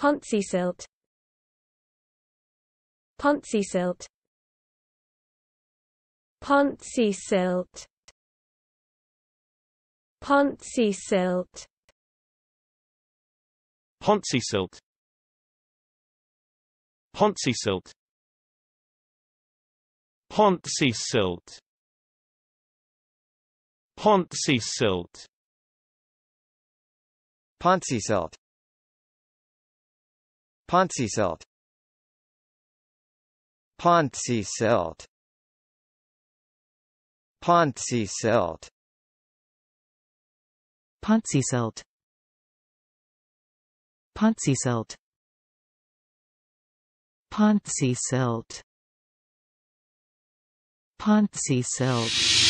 silt. silt. silt. silt. silt. Pontsesilt silt. Pontsesilt silt. Pontsesilt silt. Pontsesilt silt silt. silt. silt. silt. Pontsiselt silt. Pontsiselt silt. Pontsiselt silt.